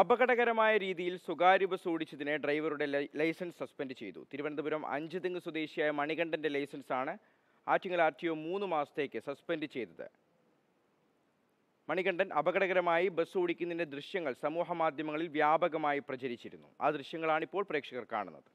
അപകടകരമായ രീതിയിൽ സ്വകാര്യ ബസ് ഓടിച്ചതിനെ ഡ്രൈവറുടെ ലൈസൻസ് സസ്പെൻഡ് ചെയ്തു തിരുവനന്തപുരം അഞ്ചുതെങ്ങ് സ്വദേശിയായ മണികണ്ഠൻ്റെ ആണ് ആറ്റിങ്ങൽ ആർ ടി ഒ മൂന്ന് മാസത്തേക്ക് സസ്പെൻഡ് ചെയ്തത് മണികണ്ഠൻ അപകടകരമായി ബസ് ഓടിക്കുന്നതിൻ്റെ ദൃശ്യങ്ങൾ സമൂഹ മാധ്യമങ്ങളിൽ വ്യാപകമായി പ്രചരിച്ചിരുന്നു ആ ദൃശ്യങ്ങളാണ് ഇപ്പോൾ പ്രേക്ഷകർ കാണുന്നത്